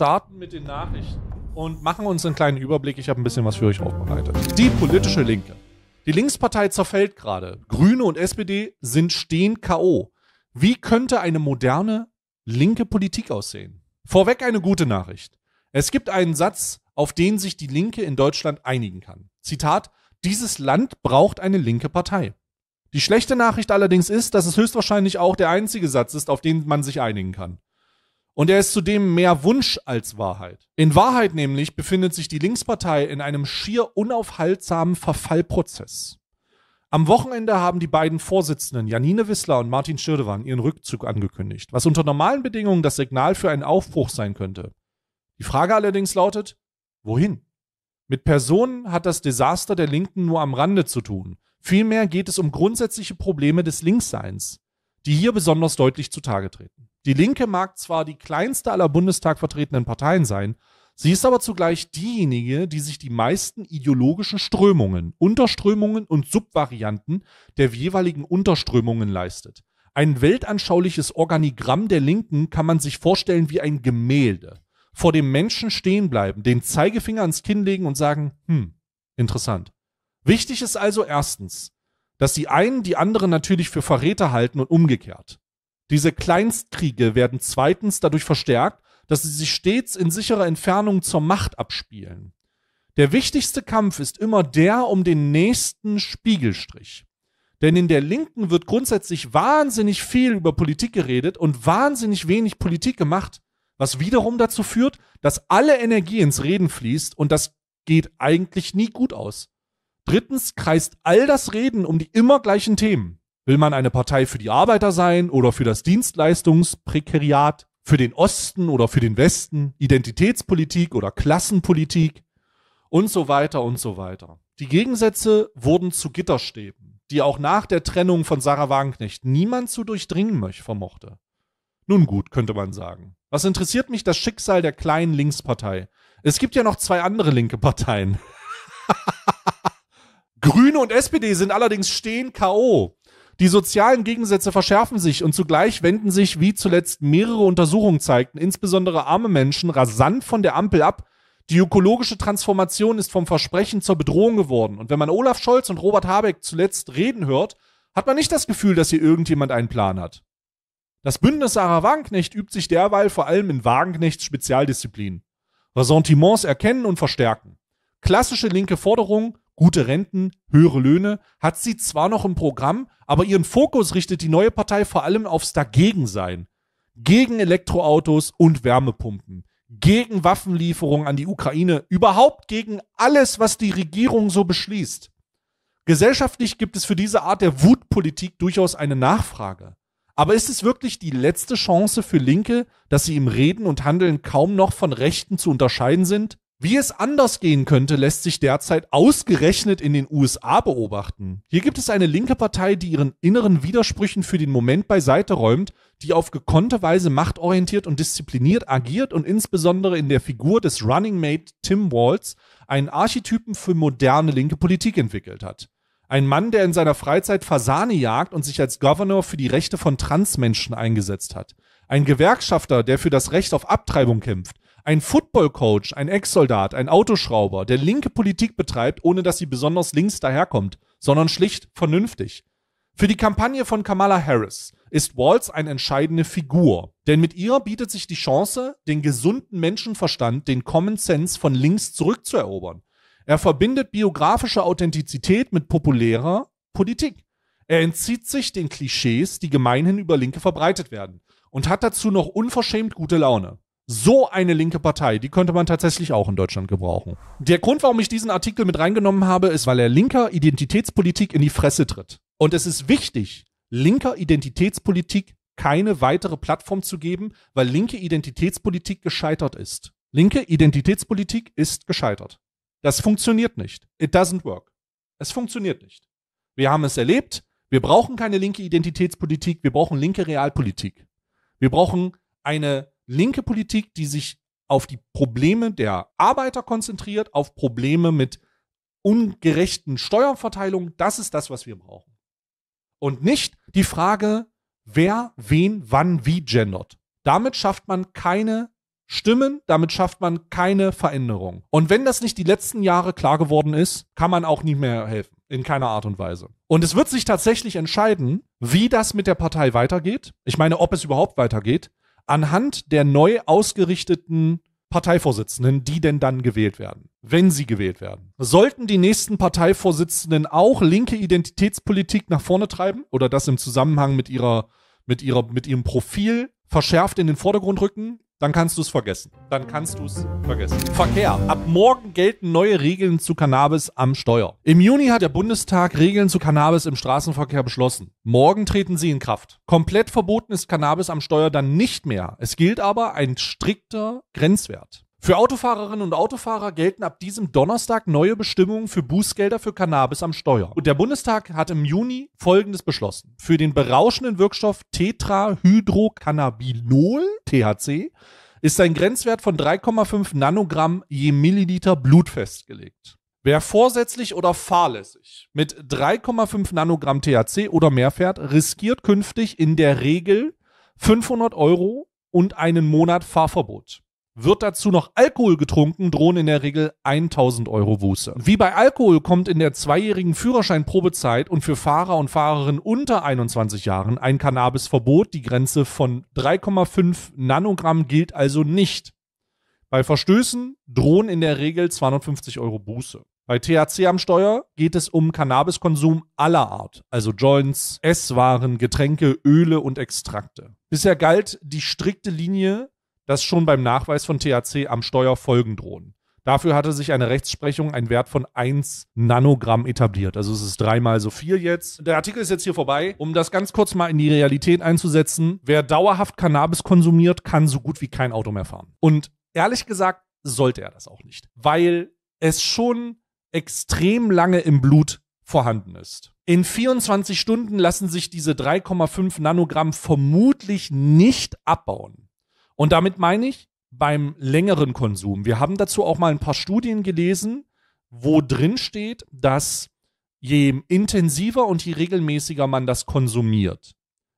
starten mit den Nachrichten und machen uns einen kleinen Überblick. Ich habe ein bisschen was für euch aufbereitet. Die politische Linke. Die Linkspartei zerfällt gerade. Grüne und SPD sind stehen KO. Wie könnte eine moderne linke Politik aussehen? Vorweg eine gute Nachricht. Es gibt einen Satz, auf den sich die Linke in Deutschland einigen kann. Zitat, dieses Land braucht eine linke Partei. Die schlechte Nachricht allerdings ist, dass es höchstwahrscheinlich auch der einzige Satz ist, auf den man sich einigen kann. Und er ist zudem mehr Wunsch als Wahrheit. In Wahrheit nämlich befindet sich die Linkspartei in einem schier unaufhaltsamen Verfallprozess. Am Wochenende haben die beiden Vorsitzenden Janine Wissler und Martin Schirdewan ihren Rückzug angekündigt, was unter normalen Bedingungen das Signal für einen Aufbruch sein könnte. Die Frage allerdings lautet, wohin? Mit Personen hat das Desaster der Linken nur am Rande zu tun. Vielmehr geht es um grundsätzliche Probleme des Linksseins, die hier besonders deutlich zutage treten. Die Linke mag zwar die kleinste aller Bundestag vertretenen Parteien sein, sie ist aber zugleich diejenige, die sich die meisten ideologischen Strömungen, Unterströmungen und Subvarianten der jeweiligen Unterströmungen leistet. Ein weltanschauliches Organigramm der Linken kann man sich vorstellen wie ein Gemälde. Vor dem Menschen stehen bleiben, den Zeigefinger ans Kinn legen und sagen, hm, interessant. Wichtig ist also erstens, dass die einen die anderen natürlich für Verräter halten und umgekehrt. Diese Kleinstkriege werden zweitens dadurch verstärkt, dass sie sich stets in sicherer Entfernung zur Macht abspielen. Der wichtigste Kampf ist immer der um den nächsten Spiegelstrich. Denn in der Linken wird grundsätzlich wahnsinnig viel über Politik geredet und wahnsinnig wenig Politik gemacht, was wiederum dazu führt, dass alle Energie ins Reden fließt und das geht eigentlich nie gut aus. Drittens kreist all das Reden um die immer gleichen Themen. Will man eine Partei für die Arbeiter sein oder für das Dienstleistungsprekariat, für den Osten oder für den Westen, Identitätspolitik oder Klassenpolitik und so weiter und so weiter. Die Gegensätze wurden zu Gitterstäben, die auch nach der Trennung von Sarah Wagenknecht niemand zu durchdringen vermochte. Nun gut, könnte man sagen. Was interessiert mich das Schicksal der kleinen Linkspartei? Es gibt ja noch zwei andere linke Parteien. Grüne und SPD sind allerdings stehen K.O. Die sozialen Gegensätze verschärfen sich und zugleich wenden sich, wie zuletzt mehrere Untersuchungen zeigten, insbesondere arme Menschen rasant von der Ampel ab. Die ökologische Transformation ist vom Versprechen zur Bedrohung geworden. Und wenn man Olaf Scholz und Robert Habeck zuletzt reden hört, hat man nicht das Gefühl, dass hier irgendjemand einen Plan hat. Das Bündnis Sarah Wagenknecht übt sich derweil vor allem in Wagenknechts Spezialdisziplin. Ressentiments erkennen und verstärken. Klassische linke Forderungen, gute Renten, höhere Löhne, hat sie zwar noch im Programm, aber ihren Fokus richtet die neue Partei vor allem aufs Dagegensein. Gegen Elektroautos und Wärmepumpen. Gegen Waffenlieferungen an die Ukraine. Überhaupt gegen alles, was die Regierung so beschließt. Gesellschaftlich gibt es für diese Art der Wutpolitik durchaus eine Nachfrage. Aber ist es wirklich die letzte Chance für Linke, dass sie im Reden und Handeln kaum noch von Rechten zu unterscheiden sind? Wie es anders gehen könnte, lässt sich derzeit ausgerechnet in den USA beobachten. Hier gibt es eine linke Partei, die ihren inneren Widersprüchen für den Moment beiseite räumt, die auf gekonnte Weise machtorientiert und diszipliniert agiert und insbesondere in der Figur des Running Mate Tim Walz einen Archetypen für moderne linke Politik entwickelt hat. Ein Mann, der in seiner Freizeit Fasane jagt und sich als Governor für die Rechte von Transmenschen eingesetzt hat. Ein Gewerkschafter, der für das Recht auf Abtreibung kämpft ein Football-Coach, ein Ex-Soldat, ein Autoschrauber, der linke Politik betreibt, ohne dass sie besonders links daherkommt, sondern schlicht vernünftig. Für die Kampagne von Kamala Harris ist Walls eine entscheidende Figur, denn mit ihr bietet sich die Chance, den gesunden Menschenverstand, den Common Sense von links zurückzuerobern. Er verbindet biografische Authentizität mit populärer Politik. Er entzieht sich den Klischees, die gemeinhin über Linke verbreitet werden, und hat dazu noch unverschämt gute Laune. So eine linke Partei, die könnte man tatsächlich auch in Deutschland gebrauchen. Der Grund, warum ich diesen Artikel mit reingenommen habe, ist, weil er linker Identitätspolitik in die Fresse tritt. Und es ist wichtig, linker Identitätspolitik keine weitere Plattform zu geben, weil linke Identitätspolitik gescheitert ist. Linke Identitätspolitik ist gescheitert. Das funktioniert nicht. It doesn't work. Es funktioniert nicht. Wir haben es erlebt. Wir brauchen keine linke Identitätspolitik. Wir brauchen linke Realpolitik. Wir brauchen eine linke Politik, die sich auf die Probleme der Arbeiter konzentriert, auf Probleme mit ungerechten Steuerverteilungen. Das ist das, was wir brauchen. Und nicht die Frage, wer, wen, wann, wie gendert. Damit schafft man keine Stimmen, damit schafft man keine Veränderung. Und wenn das nicht die letzten Jahre klar geworden ist, kann man auch nicht mehr helfen. In keiner Art und Weise. Und es wird sich tatsächlich entscheiden, wie das mit der Partei weitergeht. Ich meine, ob es überhaupt weitergeht anhand der neu ausgerichteten Parteivorsitzenden, die denn dann gewählt werden, wenn sie gewählt werden. Sollten die nächsten Parteivorsitzenden auch linke Identitätspolitik nach vorne treiben oder das im Zusammenhang mit ihrer mit ihrer mit ihrem Profil verschärft in den Vordergrund rücken, dann kannst du es vergessen. Dann kannst du es vergessen. Verkehr. Ab morgen gelten neue Regeln zu Cannabis am Steuer. Im Juni hat der Bundestag Regeln zu Cannabis im Straßenverkehr beschlossen. Morgen treten sie in Kraft. Komplett verboten ist Cannabis am Steuer dann nicht mehr. Es gilt aber ein strikter Grenzwert. Für Autofahrerinnen und Autofahrer gelten ab diesem Donnerstag neue Bestimmungen für Bußgelder für Cannabis am Steuer. Und der Bundestag hat im Juni Folgendes beschlossen. Für den berauschenden Wirkstoff Tetrahydrocannabinol, THC, ist ein Grenzwert von 3,5 Nanogramm je Milliliter Blut festgelegt. Wer vorsätzlich oder fahrlässig mit 3,5 Nanogramm THC oder mehr fährt, riskiert künftig in der Regel 500 Euro und einen Monat Fahrverbot. Wird dazu noch Alkohol getrunken, drohen in der Regel 1000 Euro Buße. Wie bei Alkohol kommt in der zweijährigen Führerscheinprobezeit und für Fahrer und Fahrerinnen unter 21 Jahren ein Cannabisverbot. Die Grenze von 3,5 Nanogramm gilt also nicht. Bei Verstößen drohen in der Regel 250 Euro Buße. Bei THC am Steuer geht es um Cannabiskonsum aller Art, also Joints, Esswaren, Getränke, Öle und Extrakte. Bisher galt die strikte Linie dass schon beim Nachweis von THC am Steuer Folgen drohen. Dafür hatte sich eine Rechtsprechung ein Wert von 1 Nanogramm etabliert. Also es ist dreimal so viel jetzt. Der Artikel ist jetzt hier vorbei. Um das ganz kurz mal in die Realität einzusetzen, wer dauerhaft Cannabis konsumiert, kann so gut wie kein Auto mehr fahren. Und ehrlich gesagt, sollte er das auch nicht, weil es schon extrem lange im Blut vorhanden ist. In 24 Stunden lassen sich diese 3,5 Nanogramm vermutlich nicht abbauen. Und damit meine ich beim längeren Konsum. Wir haben dazu auch mal ein paar Studien gelesen, wo drin steht, dass je intensiver und je regelmäßiger man das konsumiert,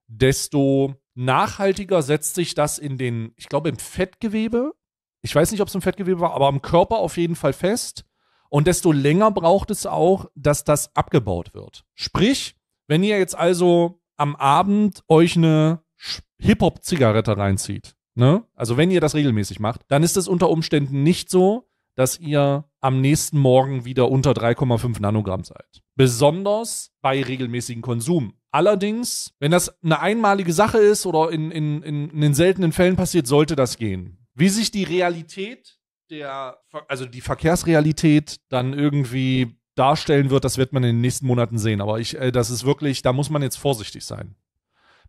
desto nachhaltiger setzt sich das in den, ich glaube, im Fettgewebe. Ich weiß nicht, ob es im Fettgewebe war, aber am Körper auf jeden Fall fest. Und desto länger braucht es auch, dass das abgebaut wird. Sprich, wenn ihr jetzt also am Abend euch eine Hip-Hop-Zigarette reinzieht, Ne? Also wenn ihr das regelmäßig macht, dann ist es unter Umständen nicht so, dass ihr am nächsten Morgen wieder unter 3,5 Nanogramm seid. Besonders bei regelmäßigem Konsum. Allerdings, wenn das eine einmalige Sache ist oder in, in, in, in den seltenen Fällen passiert, sollte das gehen. Wie sich die Realität der, also die Verkehrsrealität dann irgendwie darstellen wird, das wird man in den nächsten Monaten sehen. Aber ich, äh, das ist wirklich, da muss man jetzt vorsichtig sein.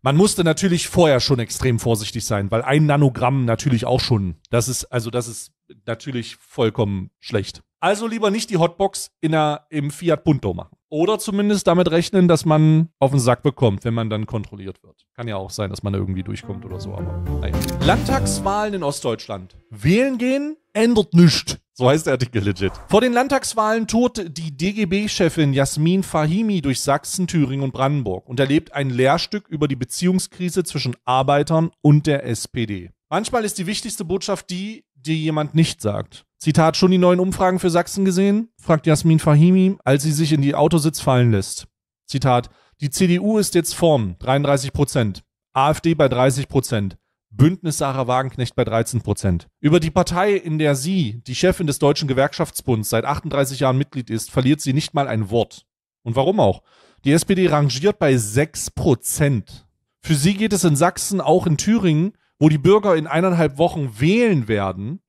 Man musste natürlich vorher schon extrem vorsichtig sein, weil ein Nanogramm natürlich auch schon, das ist, also das ist natürlich vollkommen schlecht. Also lieber nicht die Hotbox in der, im Fiat Punto machen. Oder zumindest damit rechnen, dass man auf den Sack bekommt, wenn man dann kontrolliert wird. Kann ja auch sein, dass man irgendwie durchkommt oder so, aber nein. Landtagswahlen in Ostdeutschland. Wählen gehen ändert nichts. So heißt der Artikel legit. Vor den Landtagswahlen tourt die DGB-Chefin Jasmin Fahimi durch Sachsen, Thüringen und Brandenburg und erlebt ein Lehrstück über die Beziehungskrise zwischen Arbeitern und der SPD. Manchmal ist die wichtigste Botschaft die, die jemand nicht sagt. Zitat, schon die neuen Umfragen für Sachsen gesehen? fragt Jasmin Fahimi, als sie sich in die Autositz fallen lässt. Zitat, die CDU ist jetzt vorn, 33 Prozent. AfD bei 30 Prozent. Bündnis Sarah Wagenknecht bei 13 Prozent. Über die Partei, in der sie, die Chefin des Deutschen Gewerkschaftsbunds, seit 38 Jahren Mitglied ist, verliert sie nicht mal ein Wort. Und warum auch? Die SPD rangiert bei 6 Prozent. Für sie geht es in Sachsen, auch in Thüringen, wo die Bürger in eineinhalb Wochen wählen werden,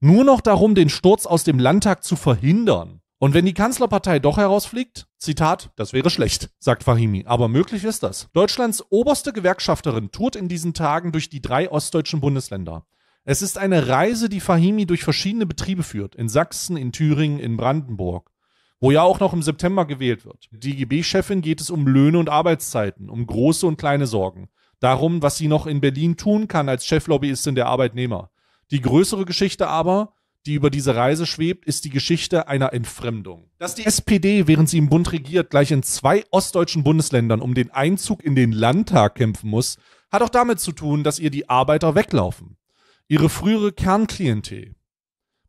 nur noch darum, den Sturz aus dem Landtag zu verhindern. Und wenn die Kanzlerpartei doch herausfliegt, Zitat, das wäre schlecht, sagt Fahimi. Aber möglich ist das. Deutschlands oberste Gewerkschafterin tourt in diesen Tagen durch die drei ostdeutschen Bundesländer. Es ist eine Reise, die Fahimi durch verschiedene Betriebe führt. In Sachsen, in Thüringen, in Brandenburg. Wo ja auch noch im September gewählt wird. Die GB-Chefin geht es um Löhne und Arbeitszeiten, um große und kleine Sorgen. Darum, was sie noch in Berlin tun kann als Cheflobbyistin der Arbeitnehmer. Die größere Geschichte aber, die über diese Reise schwebt, ist die Geschichte einer Entfremdung. Dass die SPD, während sie im Bund regiert, gleich in zwei ostdeutschen Bundesländern um den Einzug in den Landtag kämpfen muss, hat auch damit zu tun, dass ihr die Arbeiter weglaufen. Ihre frühere Kernklientel.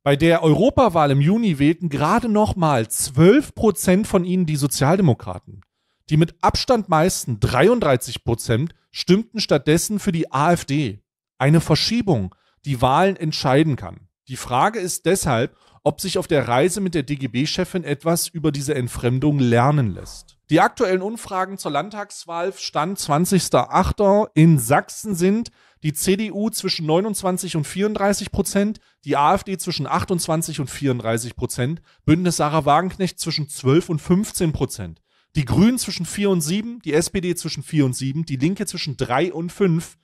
Bei der Europawahl im Juni wählten gerade nochmal 12 Prozent von ihnen die Sozialdemokraten. Die mit Abstand meisten 33 Prozent stimmten stattdessen für die AfD. Eine Verschiebung die Wahlen entscheiden kann. Die Frage ist deshalb, ob sich auf der Reise mit der DGB-Chefin etwas über diese Entfremdung lernen lässt. Die aktuellen Umfragen zur Landtagswahl Stand 20.08. in Sachsen sind die CDU zwischen 29 und 34 Prozent, die AfD zwischen 28 und 34 Prozent, Bündnis Sarah Wagenknecht zwischen 12 und 15 Prozent, die Grünen zwischen 4 und 7, die SPD zwischen 4 und 7, die Linke zwischen 3 und 5,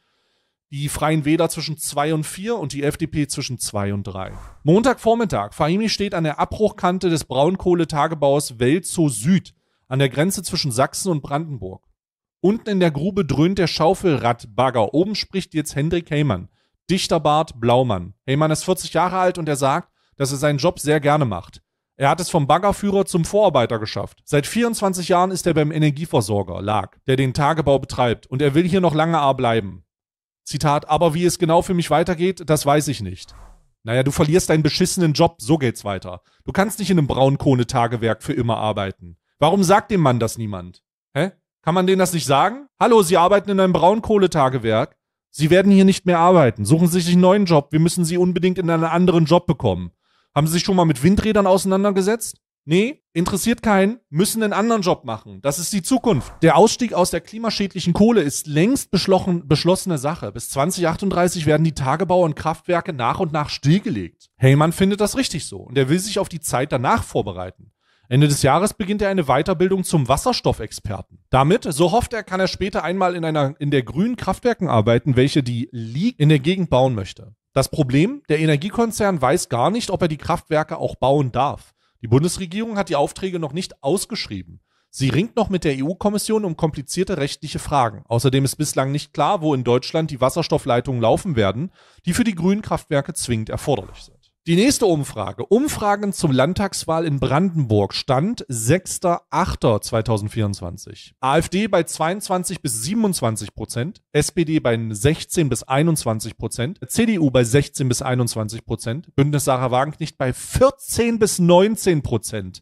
die Freien Wähler zwischen 2 und 4 und die FDP zwischen 2 und 3. Montagvormittag. Fahimi steht an der Abbruchkante des Braunkohletagebaus Welzow Süd, an der Grenze zwischen Sachsen und Brandenburg. Unten in der Grube dröhnt der Schaufelradbagger. Oben spricht jetzt Hendrik Heymann. Dichterbart Blaumann. Heymann ist 40 Jahre alt und er sagt, dass er seinen Job sehr gerne macht. Er hat es vom Baggerführer zum Vorarbeiter geschafft. Seit 24 Jahren ist er beim Energieversorger, LAG, der den Tagebau betreibt und er will hier noch lange A bleiben. Zitat, aber wie es genau für mich weitergeht, das weiß ich nicht. Naja, du verlierst deinen beschissenen Job, so geht's weiter. Du kannst nicht in einem Braunkohletagewerk für immer arbeiten. Warum sagt dem Mann das niemand? Hä? Kann man denen das nicht sagen? Hallo, Sie arbeiten in einem Braunkohletagewerk. Sie werden hier nicht mehr arbeiten. Suchen Sie sich einen neuen Job. Wir müssen Sie unbedingt in einen anderen Job bekommen. Haben Sie sich schon mal mit Windrädern auseinandergesetzt? Nee, interessiert keinen, müssen einen anderen Job machen. Das ist die Zukunft. Der Ausstieg aus der klimaschädlichen Kohle ist längst beschlossene Sache. Bis 2038 werden die Tagebau und Kraftwerke nach und nach stillgelegt. Heymann findet das richtig so und er will sich auf die Zeit danach vorbereiten. Ende des Jahres beginnt er eine Weiterbildung zum Wasserstoffexperten. Damit, so hofft er, kann er später einmal in einer in der grünen Kraftwerken arbeiten, welche die League in der Gegend bauen möchte. Das Problem, der Energiekonzern weiß gar nicht, ob er die Kraftwerke auch bauen darf. Die Bundesregierung hat die Aufträge noch nicht ausgeschrieben. Sie ringt noch mit der EU-Kommission um komplizierte rechtliche Fragen. Außerdem ist bislang nicht klar, wo in Deutschland die Wasserstoffleitungen laufen werden, die für die grünen Kraftwerke zwingend erforderlich sind. Die nächste Umfrage. Umfragen zum Landtagswahl in Brandenburg stand 6.8.2024. AfD bei 22 bis 27 Prozent, SPD bei 16 bis 21 Prozent, CDU bei 16 bis 21 Prozent, Bündnis Sarah Wagenknecht bei 14 bis 19 Prozent.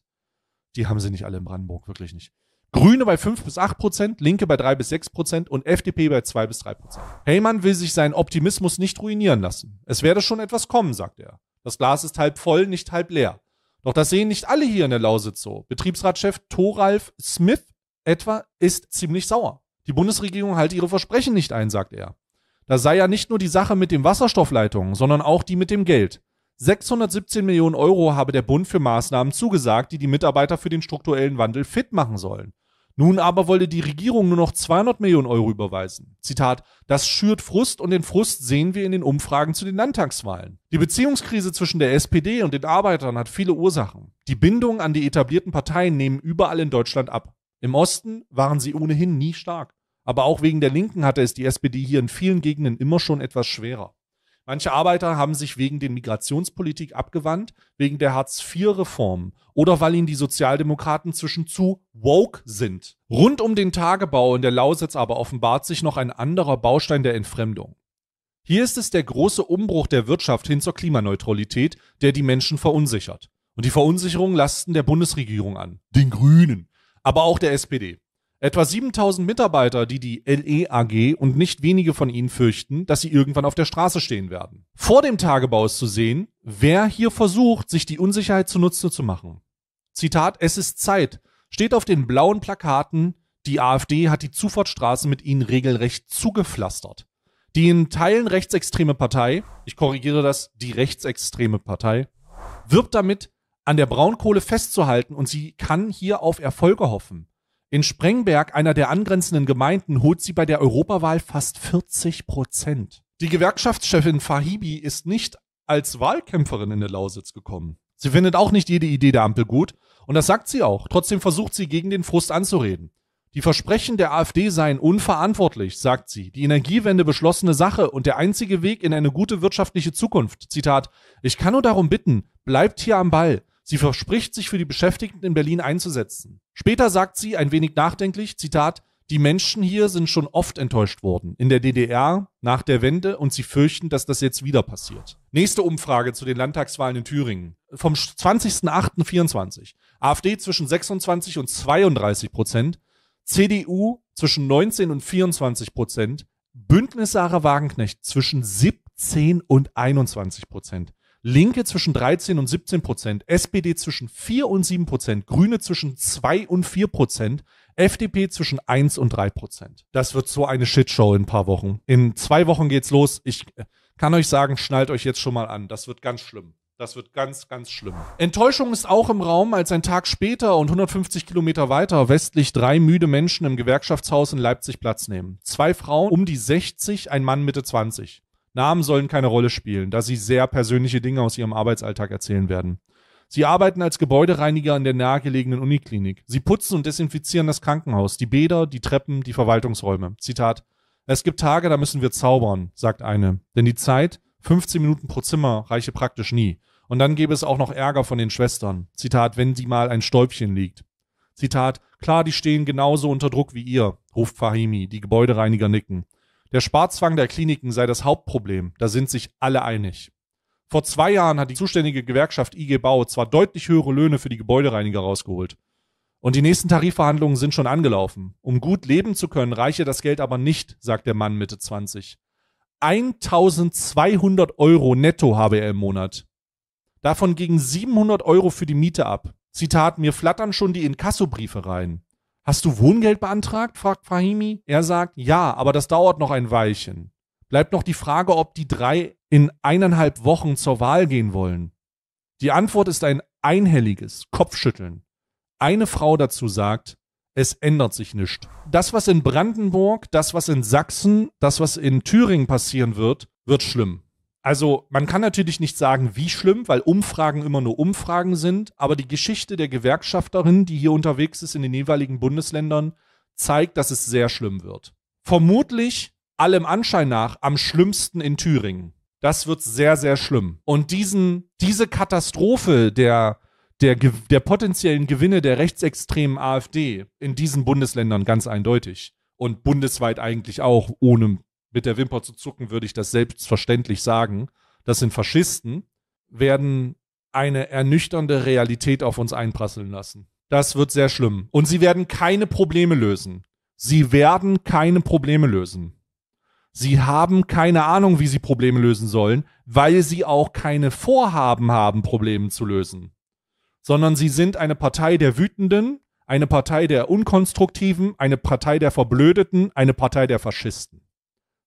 Die haben sie nicht alle in Brandenburg, wirklich nicht. Grüne bei 5 bis 8 Prozent, Linke bei 3 bis 6 Prozent und FDP bei 2 bis 3 Prozent. Heymann will sich seinen Optimismus nicht ruinieren lassen. Es werde schon etwas kommen, sagt er. Das Glas ist halb voll, nicht halb leer. Doch das sehen nicht alle hier in der Lausitz so. Betriebsratschef Thoralf Smith etwa ist ziemlich sauer. Die Bundesregierung halte ihre Versprechen nicht ein, sagt er. Da sei ja nicht nur die Sache mit den Wasserstoffleitungen, sondern auch die mit dem Geld. 617 Millionen Euro habe der Bund für Maßnahmen zugesagt, die die Mitarbeiter für den strukturellen Wandel fit machen sollen. Nun aber wollte die Regierung nur noch 200 Millionen Euro überweisen. Zitat, das schürt Frust und den Frust sehen wir in den Umfragen zu den Landtagswahlen. Die Beziehungskrise zwischen der SPD und den Arbeitern hat viele Ursachen. Die Bindungen an die etablierten Parteien nehmen überall in Deutschland ab. Im Osten waren sie ohnehin nie stark. Aber auch wegen der Linken hatte es die SPD hier in vielen Gegenden immer schon etwas schwerer. Manche Arbeiter haben sich wegen den Migrationspolitik abgewandt, wegen der Hartz-IV-Reform oder weil ihnen die Sozialdemokraten zu woke sind. Rund um den Tagebau in der Lausitz aber offenbart sich noch ein anderer Baustein der Entfremdung. Hier ist es der große Umbruch der Wirtschaft hin zur Klimaneutralität, der die Menschen verunsichert. Und die Verunsicherung lasten der Bundesregierung an, den Grünen, aber auch der SPD. Etwa 7000 Mitarbeiter, die die LEAG und nicht wenige von ihnen fürchten, dass sie irgendwann auf der Straße stehen werden. Vor dem Tagebau ist zu sehen, wer hier versucht, sich die Unsicherheit zunutze zu machen. Zitat, es ist Zeit, steht auf den blauen Plakaten, die AfD hat die Zufahrtsstraße mit ihnen regelrecht zugepflastert. Die in Teilen rechtsextreme Partei, ich korrigiere das, die rechtsextreme Partei, wirbt damit, an der Braunkohle festzuhalten und sie kann hier auf Erfolge hoffen. In Sprengberg, einer der angrenzenden Gemeinden, holt sie bei der Europawahl fast 40 Prozent. Die Gewerkschaftschefin Fahibi ist nicht als Wahlkämpferin in der Lausitz gekommen. Sie findet auch nicht jede Idee der Ampel gut und das sagt sie auch. Trotzdem versucht sie, gegen den Frust anzureden. Die Versprechen der AfD seien unverantwortlich, sagt sie. Die Energiewende beschlossene Sache und der einzige Weg in eine gute wirtschaftliche Zukunft. Zitat. Ich kann nur darum bitten, bleibt hier am Ball. Sie verspricht, sich für die Beschäftigten in Berlin einzusetzen. Später sagt sie, ein wenig nachdenklich, Zitat, die Menschen hier sind schon oft enttäuscht worden. In der DDR, nach der Wende und sie fürchten, dass das jetzt wieder passiert. Nächste Umfrage zu den Landtagswahlen in Thüringen. Vom 20.08.24. AfD zwischen 26 und 32 Prozent. CDU zwischen 19 und 24 Prozent. Bündnis Sarah Wagenknecht zwischen 17 und 21 Prozent. Linke zwischen 13 und 17 Prozent, SPD zwischen 4 und 7 Prozent, Grüne zwischen 2 und 4 Prozent, FDP zwischen 1 und 3 Prozent. Das wird so eine Shitshow in ein paar Wochen. In zwei Wochen geht's los. Ich äh, kann euch sagen, schnallt euch jetzt schon mal an. Das wird ganz schlimm. Das wird ganz, ganz schlimm. Enttäuschung ist auch im Raum, als ein Tag später und 150 Kilometer weiter westlich drei müde Menschen im Gewerkschaftshaus in Leipzig Platz nehmen. Zwei Frauen um die 60, ein Mann Mitte 20. Namen sollen keine Rolle spielen, da sie sehr persönliche Dinge aus ihrem Arbeitsalltag erzählen werden. Sie arbeiten als Gebäudereiniger in der nahegelegenen Uniklinik. Sie putzen und desinfizieren das Krankenhaus, die Bäder, die Treppen, die Verwaltungsräume. Zitat. Es gibt Tage, da müssen wir zaubern, sagt eine. Denn die Zeit, 15 Minuten pro Zimmer, reiche praktisch nie. Und dann gäbe es auch noch Ärger von den Schwestern. Zitat, wenn sie mal ein Stäubchen liegt. Zitat, klar, die stehen genauso unter Druck wie ihr, ruft Fahimi, die Gebäudereiniger nicken. Der Sparzwang der Kliniken sei das Hauptproblem, da sind sich alle einig. Vor zwei Jahren hat die zuständige Gewerkschaft IG Bau zwar deutlich höhere Löhne für die Gebäudereiniger rausgeholt. Und die nächsten Tarifverhandlungen sind schon angelaufen. Um gut leben zu können, reiche das Geld aber nicht, sagt der Mann Mitte 20. 1200 Euro netto habe er im Monat. Davon gingen 700 Euro für die Miete ab. Zitat, mir flattern schon die Inkassobriefe rein. Hast du Wohngeld beantragt? fragt Fahimi. Er sagt, ja, aber das dauert noch ein Weilchen. Bleibt noch die Frage, ob die drei in eineinhalb Wochen zur Wahl gehen wollen. Die Antwort ist ein einhelliges Kopfschütteln. Eine Frau dazu sagt, es ändert sich nichts. Das, was in Brandenburg, das, was in Sachsen, das, was in Thüringen passieren wird, wird schlimm. Also man kann natürlich nicht sagen, wie schlimm, weil Umfragen immer nur Umfragen sind, aber die Geschichte der Gewerkschafterin, die hier unterwegs ist in den jeweiligen Bundesländern, zeigt, dass es sehr schlimm wird. Vermutlich, allem Anschein nach, am schlimmsten in Thüringen. Das wird sehr, sehr schlimm. Und diesen, diese Katastrophe der, der, der potenziellen Gewinne der rechtsextremen AfD in diesen Bundesländern ganz eindeutig und bundesweit eigentlich auch, ohne mit der Wimper zu zucken, würde ich das selbstverständlich sagen. Das sind Faschisten, werden eine ernüchternde Realität auf uns einprasseln lassen. Das wird sehr schlimm. Und sie werden keine Probleme lösen. Sie werden keine Probleme lösen. Sie haben keine Ahnung, wie sie Probleme lösen sollen, weil sie auch keine Vorhaben haben, Probleme zu lösen. Sondern sie sind eine Partei der Wütenden, eine Partei der Unkonstruktiven, eine Partei der Verblödeten, eine Partei der Faschisten.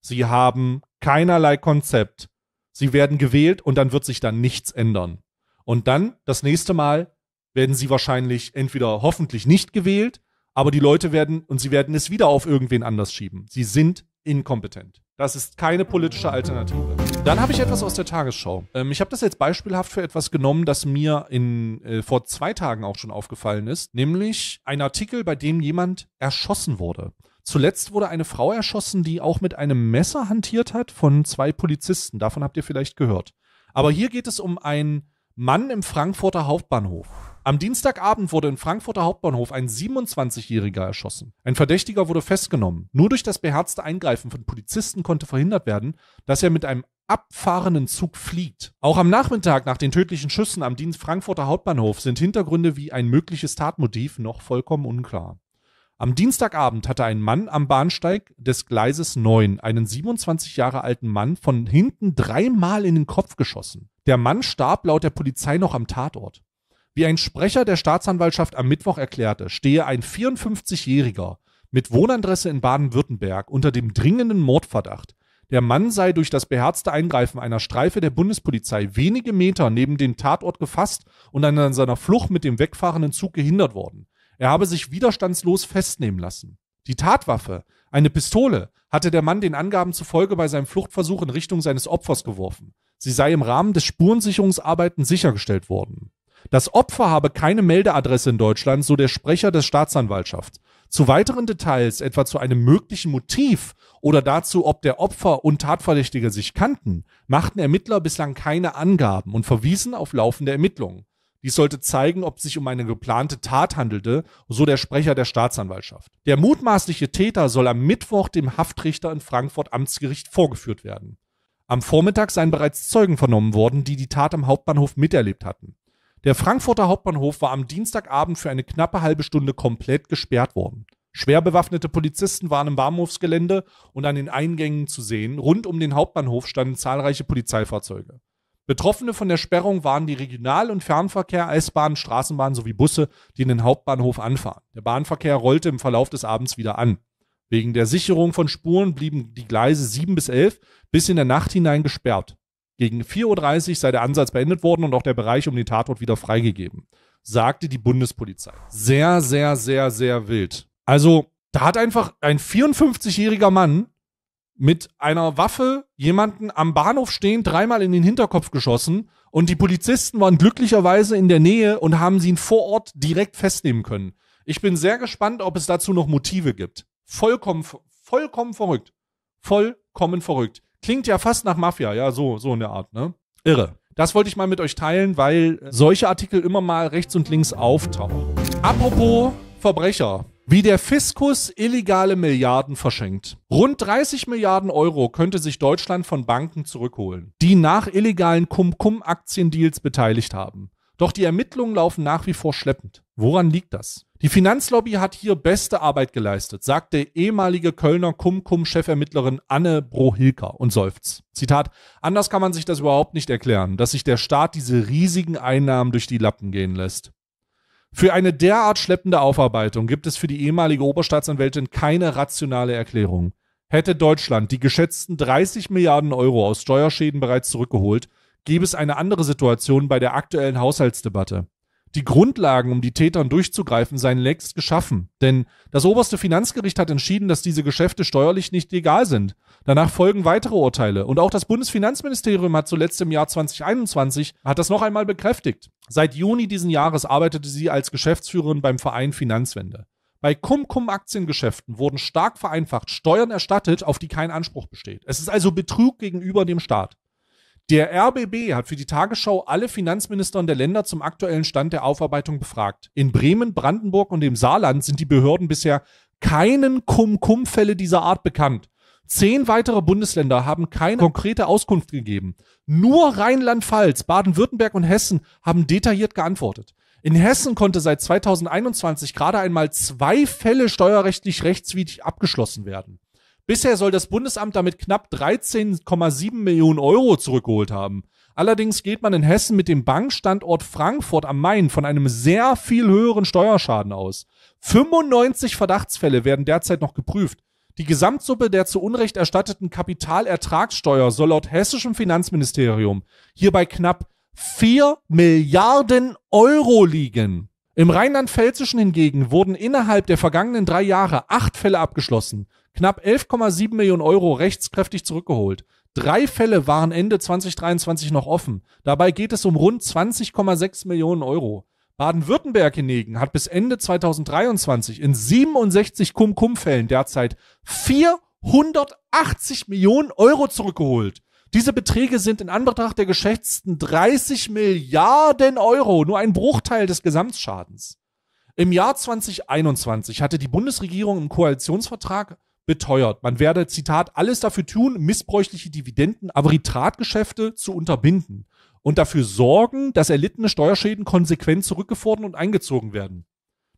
Sie haben keinerlei Konzept. Sie werden gewählt und dann wird sich dann nichts ändern. Und dann, das nächste Mal, werden sie wahrscheinlich entweder hoffentlich nicht gewählt, aber die Leute werden und sie werden es wieder auf irgendwen anders schieben. Sie sind inkompetent. Das ist keine politische Alternative. Dann habe ich etwas aus der Tagesschau. Ähm, ich habe das jetzt beispielhaft für etwas genommen, das mir in, äh, vor zwei Tagen auch schon aufgefallen ist, nämlich ein Artikel, bei dem jemand erschossen wurde. Zuletzt wurde eine Frau erschossen, die auch mit einem Messer hantiert hat von zwei Polizisten. Davon habt ihr vielleicht gehört. Aber hier geht es um einen Mann im Frankfurter Hauptbahnhof. Am Dienstagabend wurde im Frankfurter Hauptbahnhof ein 27-Jähriger erschossen. Ein Verdächtiger wurde festgenommen. Nur durch das beherzte Eingreifen von Polizisten konnte verhindert werden, dass er mit einem abfahrenden Zug fliegt. Auch am Nachmittag nach den tödlichen Schüssen am Dienst Frankfurter Hauptbahnhof sind Hintergründe wie ein mögliches Tatmotiv noch vollkommen unklar. Am Dienstagabend hatte ein Mann am Bahnsteig des Gleises 9 einen 27 Jahre alten Mann von hinten dreimal in den Kopf geschossen. Der Mann starb laut der Polizei noch am Tatort. Wie ein Sprecher der Staatsanwaltschaft am Mittwoch erklärte, stehe ein 54-Jähriger mit Wohnadresse in Baden-Württemberg unter dem dringenden Mordverdacht. Der Mann sei durch das beherzte Eingreifen einer Streife der Bundespolizei wenige Meter neben dem Tatort gefasst und an seiner Flucht mit dem wegfahrenden Zug gehindert worden. Er habe sich widerstandslos festnehmen lassen. Die Tatwaffe, eine Pistole, hatte der Mann den Angaben zufolge bei seinem Fluchtversuch in Richtung seines Opfers geworfen. Sie sei im Rahmen des Spurensicherungsarbeiten sichergestellt worden. Das Opfer habe keine Meldeadresse in Deutschland, so der Sprecher der Staatsanwaltschaft. Zu weiteren Details, etwa zu einem möglichen Motiv oder dazu, ob der Opfer und Tatverdächtige sich kannten, machten Ermittler bislang keine Angaben und verwiesen auf laufende Ermittlungen. Dies sollte zeigen, ob es sich um eine geplante Tat handelte, so der Sprecher der Staatsanwaltschaft. Der mutmaßliche Täter soll am Mittwoch dem Haftrichter in Frankfurt Amtsgericht vorgeführt werden. Am Vormittag seien bereits Zeugen vernommen worden, die die Tat am Hauptbahnhof miterlebt hatten. Der Frankfurter Hauptbahnhof war am Dienstagabend für eine knappe halbe Stunde komplett gesperrt worden. Schwer bewaffnete Polizisten waren im Bahnhofsgelände und an den Eingängen zu sehen. Rund um den Hauptbahnhof standen zahlreiche Polizeifahrzeuge. Betroffene von der Sperrung waren die Regional- und Fernverkehr, Eisbahnen, Straßenbahnen sowie Busse, die in den Hauptbahnhof anfahren. Der Bahnverkehr rollte im Verlauf des Abends wieder an. Wegen der Sicherung von Spuren blieben die Gleise 7 bis 11 bis in der Nacht hinein gesperrt. Gegen 4.30 Uhr sei der Ansatz beendet worden und auch der Bereich um den Tatort wieder freigegeben, sagte die Bundespolizei. Sehr, sehr, sehr, sehr wild. Also, da hat einfach ein 54-jähriger Mann mit einer Waffe jemanden am Bahnhof stehen, dreimal in den Hinterkopf geschossen und die Polizisten waren glücklicherweise in der Nähe und haben sie ihn vor Ort direkt festnehmen können. Ich bin sehr gespannt, ob es dazu noch Motive gibt. Vollkommen, vollkommen verrückt. Vollkommen verrückt. Klingt ja fast nach Mafia, ja, so, so in der Art, ne? Irre. Das wollte ich mal mit euch teilen, weil solche Artikel immer mal rechts und links auftauchen. Apropos Verbrecher wie der Fiskus illegale Milliarden verschenkt. Rund 30 Milliarden Euro könnte sich Deutschland von Banken zurückholen, die nach illegalen Cum-Cum-Aktiendeals beteiligt haben. Doch die Ermittlungen laufen nach wie vor schleppend. Woran liegt das? Die Finanzlobby hat hier beste Arbeit geleistet, sagt der ehemalige Kölner Cum-Cum-Chefermittlerin Anne Brohilker und seufzt. Zitat, anders kann man sich das überhaupt nicht erklären, dass sich der Staat diese riesigen Einnahmen durch die Lappen gehen lässt. Für eine derart schleppende Aufarbeitung gibt es für die ehemalige Oberstaatsanwältin keine rationale Erklärung. Hätte Deutschland die geschätzten 30 Milliarden Euro aus Steuerschäden bereits zurückgeholt, gäbe es eine andere Situation bei der aktuellen Haushaltsdebatte die Grundlagen, um die Tätern durchzugreifen, seien längst geschaffen. Denn das oberste Finanzgericht hat entschieden, dass diese Geschäfte steuerlich nicht legal sind. Danach folgen weitere Urteile. Und auch das Bundesfinanzministerium hat zuletzt im Jahr 2021, hat das noch einmal bekräftigt. Seit Juni diesen Jahres arbeitete sie als Geschäftsführerin beim Verein Finanzwende. Bei Cum-Cum-Aktiengeschäften wurden stark vereinfacht Steuern erstattet, auf die kein Anspruch besteht. Es ist also Betrug gegenüber dem Staat. Der RBB hat für die Tagesschau alle Finanzminister der Länder zum aktuellen Stand der Aufarbeitung befragt. In Bremen, Brandenburg und dem Saarland sind die Behörden bisher keinen Cum-Cum-Fälle dieser Art bekannt. Zehn weitere Bundesländer haben keine konkrete Auskunft gegeben. Nur Rheinland-Pfalz, Baden-Württemberg und Hessen haben detailliert geantwortet. In Hessen konnte seit 2021 gerade einmal zwei Fälle steuerrechtlich rechtswidrig abgeschlossen werden. Bisher soll das Bundesamt damit knapp 13,7 Millionen Euro zurückgeholt haben. Allerdings geht man in Hessen mit dem Bankstandort Frankfurt am Main von einem sehr viel höheren Steuerschaden aus. 95 Verdachtsfälle werden derzeit noch geprüft. Die Gesamtsuppe der zu Unrecht erstatteten Kapitalertragssteuer soll laut hessischem Finanzministerium hierbei knapp 4 Milliarden Euro liegen. Im Rheinland-Pfälzischen hingegen wurden innerhalb der vergangenen drei Jahre acht Fälle abgeschlossen knapp 11,7 Millionen Euro rechtskräftig zurückgeholt. Drei Fälle waren Ende 2023 noch offen. Dabei geht es um rund 20,6 Millionen Euro. Baden-Württemberg hingegen hat bis Ende 2023 in 67 Cum-Cum-Fällen derzeit 480 Millionen Euro zurückgeholt. Diese Beträge sind in Anbetracht der geschätzten 30 Milliarden Euro nur ein Bruchteil des Gesamtschadens. Im Jahr 2021 hatte die Bundesregierung im Koalitionsvertrag beteuert. Man werde, Zitat, alles dafür tun, missbräuchliche Dividenden, Avritratgeschäfte zu unterbinden und dafür sorgen, dass erlittene Steuerschäden konsequent zurückgefordert und eingezogen werden.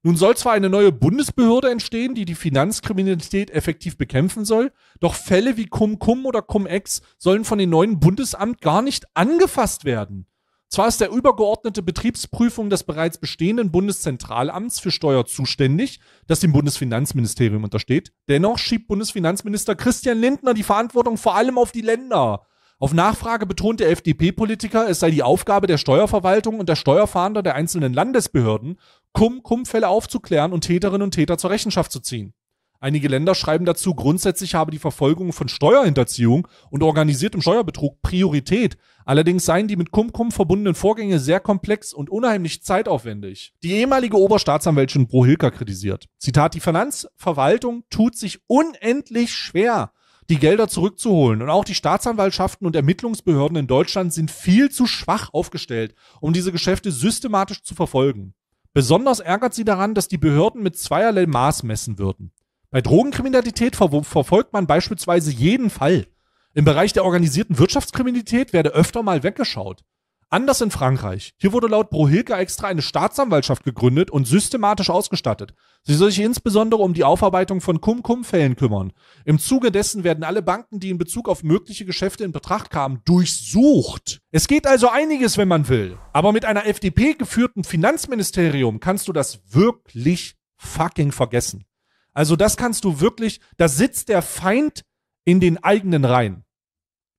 Nun soll zwar eine neue Bundesbehörde entstehen, die die Finanzkriminalität effektiv bekämpfen soll, doch Fälle wie Cum-Cum oder Cum-Ex sollen von dem neuen Bundesamt gar nicht angefasst werden. Zwar ist der übergeordnete Betriebsprüfung des bereits bestehenden Bundeszentralamts für Steuer zuständig, das dem Bundesfinanzministerium untersteht. Dennoch schiebt Bundesfinanzminister Christian Lindner die Verantwortung vor allem auf die Länder. Auf Nachfrage betont der FDP-Politiker, es sei die Aufgabe der Steuerverwaltung und der Steuerfahnder der einzelnen Landesbehörden, Cum-Cum-Fälle aufzuklären und Täterinnen und Täter zur Rechenschaft zu ziehen. Einige Länder schreiben dazu, grundsätzlich habe die Verfolgung von Steuerhinterziehung und organisiertem Steuerbetrug Priorität. Allerdings seien die mit Kumkum verbundenen Vorgänge sehr komplex und unheimlich zeitaufwendig. Die ehemalige Oberstaatsanwältin Brohilka kritisiert. Zitat, die Finanzverwaltung tut sich unendlich schwer, die Gelder zurückzuholen. Und auch die Staatsanwaltschaften und Ermittlungsbehörden in Deutschland sind viel zu schwach aufgestellt, um diese Geschäfte systematisch zu verfolgen. Besonders ärgert sie daran, dass die Behörden mit zweierlei Maß messen würden. Bei Drogenkriminalität ver verfolgt man beispielsweise jeden Fall. Im Bereich der organisierten Wirtschaftskriminalität werde öfter mal weggeschaut. Anders in Frankreich. Hier wurde laut Brohilka extra eine Staatsanwaltschaft gegründet und systematisch ausgestattet. Sie soll sich insbesondere um die Aufarbeitung von Cum-Cum-Fällen kümmern. Im Zuge dessen werden alle Banken, die in Bezug auf mögliche Geschäfte in Betracht kamen, durchsucht. Es geht also einiges, wenn man will. Aber mit einer FDP geführten Finanzministerium kannst du das wirklich fucking vergessen. Also das kannst du wirklich, da sitzt der Feind in den eigenen Reihen.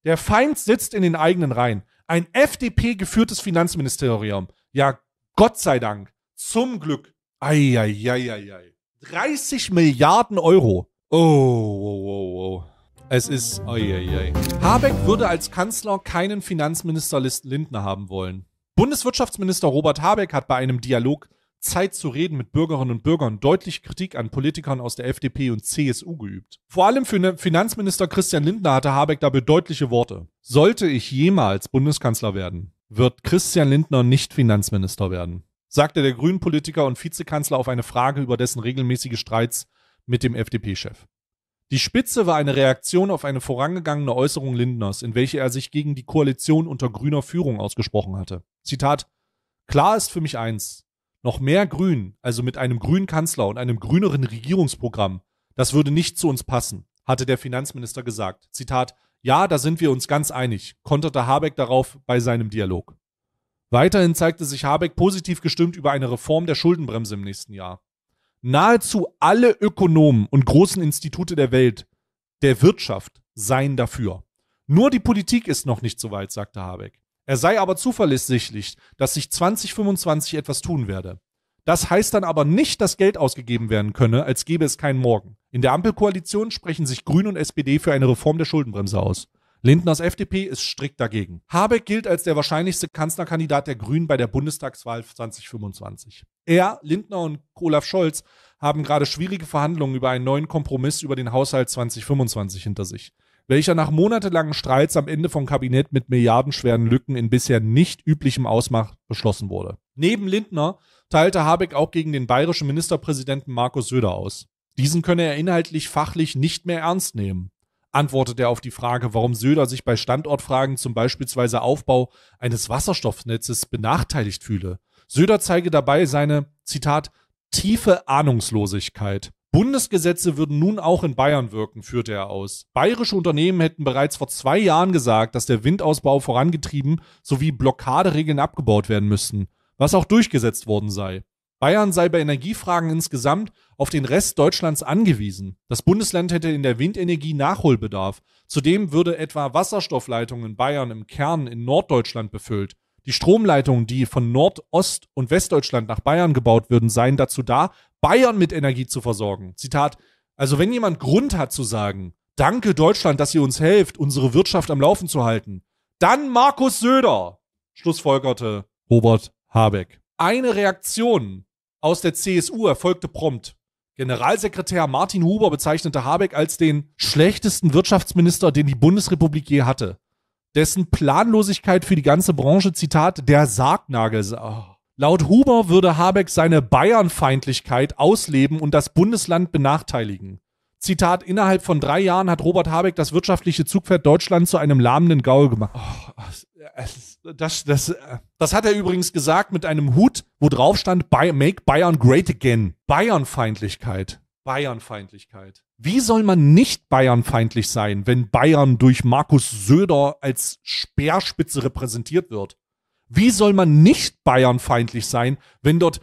Der Feind sitzt in den eigenen Reihen. Ein FDP-geführtes Finanzministerium. Ja, Gott sei Dank. Zum Glück. Eieieiei. 30 Milliarden Euro. Oh, oh, oh, oh. Es ist. Eieiei. Habeck würde als Kanzler keinen Finanzminister Lindner haben wollen. Bundeswirtschaftsminister Robert Habeck hat bei einem Dialog Zeit zu reden mit Bürgerinnen und Bürgern deutlich Kritik an Politikern aus der FDP und CSU geübt. Vor allem für Finanzminister Christian Lindner hatte Habeck dafür deutliche Worte. Sollte ich jemals Bundeskanzler werden, wird Christian Lindner nicht Finanzminister werden, sagte der Grünen-Politiker und Vizekanzler auf eine Frage über dessen regelmäßige Streits mit dem FDP-Chef. Die Spitze war eine Reaktion auf eine vorangegangene Äußerung Lindners, in welche er sich gegen die Koalition unter grüner Führung ausgesprochen hatte. Zitat Klar ist für mich eins, noch mehr Grün, also mit einem grünen Kanzler und einem grüneren Regierungsprogramm, das würde nicht zu uns passen, hatte der Finanzminister gesagt. Zitat, ja, da sind wir uns ganz einig, konterte Habeck darauf bei seinem Dialog. Weiterhin zeigte sich Habeck positiv gestimmt über eine Reform der Schuldenbremse im nächsten Jahr. Nahezu alle Ökonomen und großen Institute der Welt, der Wirtschaft, seien dafür. Nur die Politik ist noch nicht so weit, sagte Habeck. Er sei aber zuverlässig, dass sich 2025 etwas tun werde. Das heißt dann aber nicht, dass Geld ausgegeben werden könne, als gäbe es keinen Morgen. In der Ampelkoalition sprechen sich Grün und SPD für eine Reform der Schuldenbremse aus. Lindners FDP ist strikt dagegen. Habeck gilt als der wahrscheinlichste Kanzlerkandidat der Grünen bei der Bundestagswahl 2025. Er, Lindner und Olaf Scholz haben gerade schwierige Verhandlungen über einen neuen Kompromiss über den Haushalt 2025 hinter sich welcher nach monatelangen Streits am Ende vom Kabinett mit milliardenschweren Lücken in bisher nicht üblichem Ausmaß beschlossen wurde. Neben Lindner teilte Habeck auch gegen den bayerischen Ministerpräsidenten Markus Söder aus. Diesen könne er inhaltlich fachlich nicht mehr ernst nehmen, antwortet er auf die Frage, warum Söder sich bei Standortfragen zum beispielsweise Aufbau eines Wasserstoffnetzes benachteiligt fühle. Söder zeige dabei seine, Zitat, tiefe Ahnungslosigkeit Bundesgesetze würden nun auch in Bayern wirken, führte er aus. Bayerische Unternehmen hätten bereits vor zwei Jahren gesagt, dass der Windausbau vorangetrieben sowie Blockaderegeln abgebaut werden müssten, was auch durchgesetzt worden sei. Bayern sei bei Energiefragen insgesamt auf den Rest Deutschlands angewiesen. Das Bundesland hätte in der Windenergie Nachholbedarf. Zudem würde etwa Wasserstoffleitungen in Bayern im Kern in Norddeutschland befüllt. Die Stromleitungen, die von Nord-, Ost- und Westdeutschland nach Bayern gebaut würden, seien dazu da, Bayern mit Energie zu versorgen. Zitat, also wenn jemand Grund hat zu sagen, danke Deutschland, dass ihr uns helft, unsere Wirtschaft am Laufen zu halten, dann Markus Söder, schlussfolgerte Robert Habeck. Eine Reaktion aus der CSU erfolgte prompt. Generalsekretär Martin Huber bezeichnete Habeck als den schlechtesten Wirtschaftsminister, den die Bundesrepublik je hatte. Dessen Planlosigkeit für die ganze Branche, Zitat, der Sargnagel. Oh. Laut Huber würde Habeck seine Bayernfeindlichkeit ausleben und das Bundesland benachteiligen. Zitat, innerhalb von drei Jahren hat Robert Habeck das wirtschaftliche Zugpferd Deutschland zu einem lahmenden Gaul gemacht. Oh, das, das, äh, das hat er übrigens gesagt mit einem Hut, wo drauf stand, Make Bayern Great Again. Bayernfeindlichkeit. Bayernfeindlichkeit. Wie soll man nicht Bayernfeindlich sein, wenn Bayern durch Markus Söder als Speerspitze repräsentiert wird? Wie soll man nicht bayernfeindlich sein, wenn dort,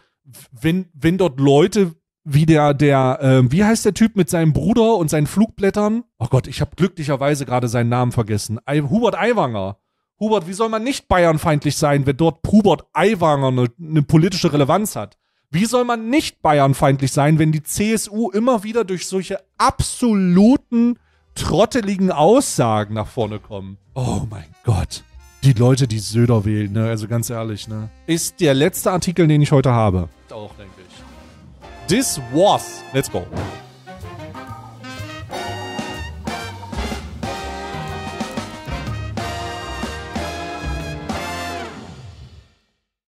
wenn, wenn dort Leute wie der, der, äh, wie heißt der Typ mit seinem Bruder und seinen Flugblättern? Oh Gott, ich habe glücklicherweise gerade seinen Namen vergessen. I, Hubert Aiwanger. Hubert, wie soll man nicht bayernfeindlich sein, wenn dort Hubert Aiwanger eine ne politische Relevanz hat? Wie soll man nicht bayernfeindlich sein, wenn die CSU immer wieder durch solche absoluten trotteligen Aussagen nach vorne kommen? Oh mein Gott die Leute, die Söder wählen, ne? Also ganz ehrlich, ne? Ist der letzte Artikel, den ich heute habe. Auch, denke ich. This was. Let's go.